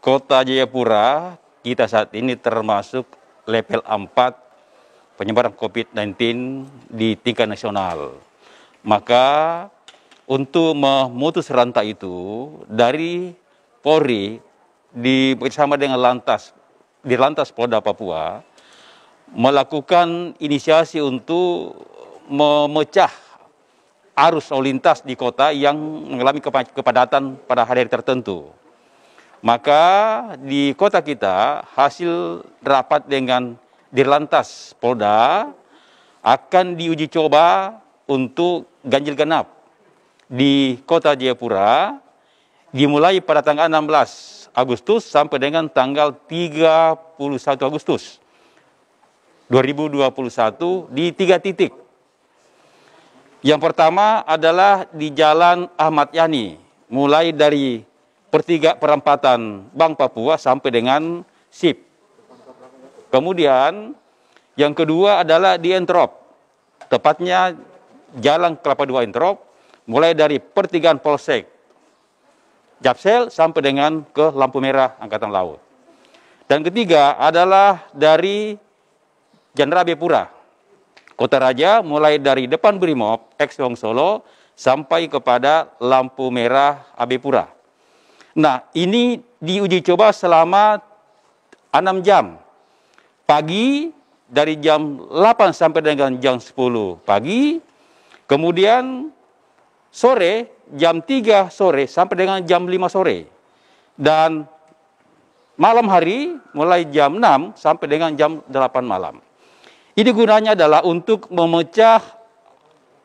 Kota Jayapura kita saat ini termasuk level 4 penyebaran COVID-19 di tingkat nasional. Maka untuk memutus rantai itu dari Polri di bersama dengan Lantas di Lantas Polda Papua melakukan inisiasi untuk memecah arus lalu lintas di kota yang mengalami kepadatan pada hari-hari tertentu. Maka di kota kita hasil rapat dengan Dirlantas Polda akan diuji coba untuk ganjil genap di kota Jayapura dimulai pada tanggal 16 Agustus sampai dengan tanggal 31 Agustus 2021 di tiga titik. Yang pertama adalah di Jalan Ahmad Yani, mulai dari pertiga perempatan Bank Papua sampai dengan SIP. Kemudian yang kedua adalah di Entrop. Tepatnya Jalan Kelapa Dua Entrop mulai dari pertigaan Polsek Japsel sampai dengan ke lampu merah Angkatan Laut. Dan ketiga adalah dari Jenderal Bepura. Kota Raja mulai dari depan Brimob, ex Wong Solo, sampai kepada lampu merah Pura. Nah, ini diuji coba selama 6 jam. Pagi dari jam 8 sampai dengan jam 10 pagi, kemudian sore jam 3 sore sampai dengan jam 5 sore. Dan malam hari mulai jam 6 sampai dengan jam 8 malam. Ini gunanya adalah untuk memecah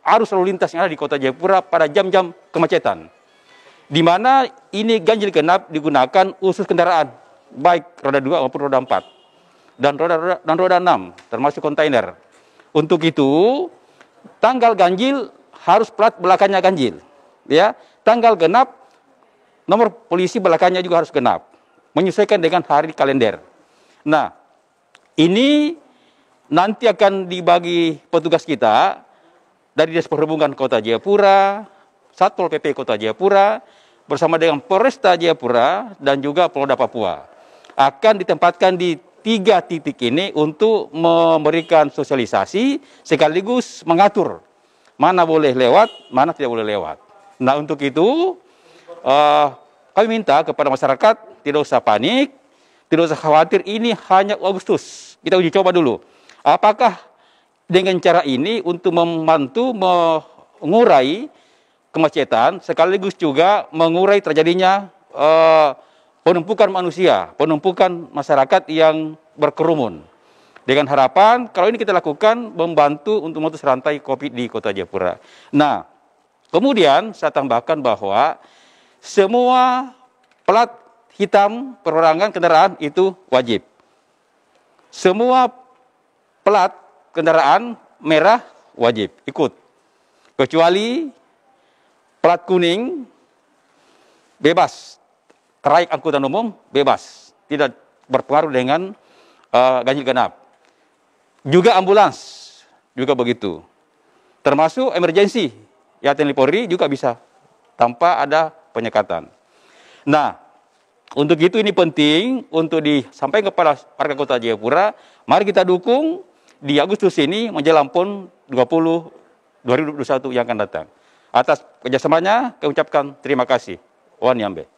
arus lalu lintas yang ada di kota Jayapura pada jam-jam kemacetan di mana ini ganjil genap digunakan khusus kendaraan, baik roda 2 maupun roda 4 dan roda, roda dan roda 6 termasuk kontainer. Untuk itu, tanggal ganjil harus plat belakangnya ganjil. Ya, tanggal genap nomor polisi belakangnya juga harus genap, menyesuaikan dengan hari kalender. Nah, ini nanti akan dibagi petugas kita dari Dinas Perhubungan Kota Jayapura, Satpol PP Kota Jayapura bersama dengan Polresta Jayapura dan juga Polda Papua akan ditempatkan di tiga titik ini untuk memberikan sosialisasi sekaligus mengatur mana boleh lewat, mana tidak boleh lewat. Nah untuk itu uh, kami minta kepada masyarakat tidak usah panik, tidak usah khawatir ini hanya Agustus. Kita uji coba dulu. Apakah dengan cara ini untuk membantu mengurai kemacetan sekaligus juga mengurai terjadinya uh, penumpukan manusia, penumpukan masyarakat yang berkerumun. Dengan harapan kalau ini kita lakukan membantu untuk memutus rantai COVID di Kota Jayapura. Nah, kemudian saya tambahkan bahwa semua plat hitam perorangan kendaraan itu wajib. Semua plat kendaraan merah wajib ikut. Kecuali Pelat kuning bebas. Traik angkutan umum bebas. Tidak berpengaruh dengan uh, eh, ganjil genap. Juga ambulans juga begitu. Termasuk emergensi, ya TNI Polri juga bisa tanpa ada penyekatan. Nah, untuk itu ini penting untuk disampaikan kepada warga Kota Jayapura, mari kita dukung di Agustus ini menjelang PON 20 2021 yang akan datang. Atas kerjasamanya, kami ucapkan terima kasih. Wan Yambe.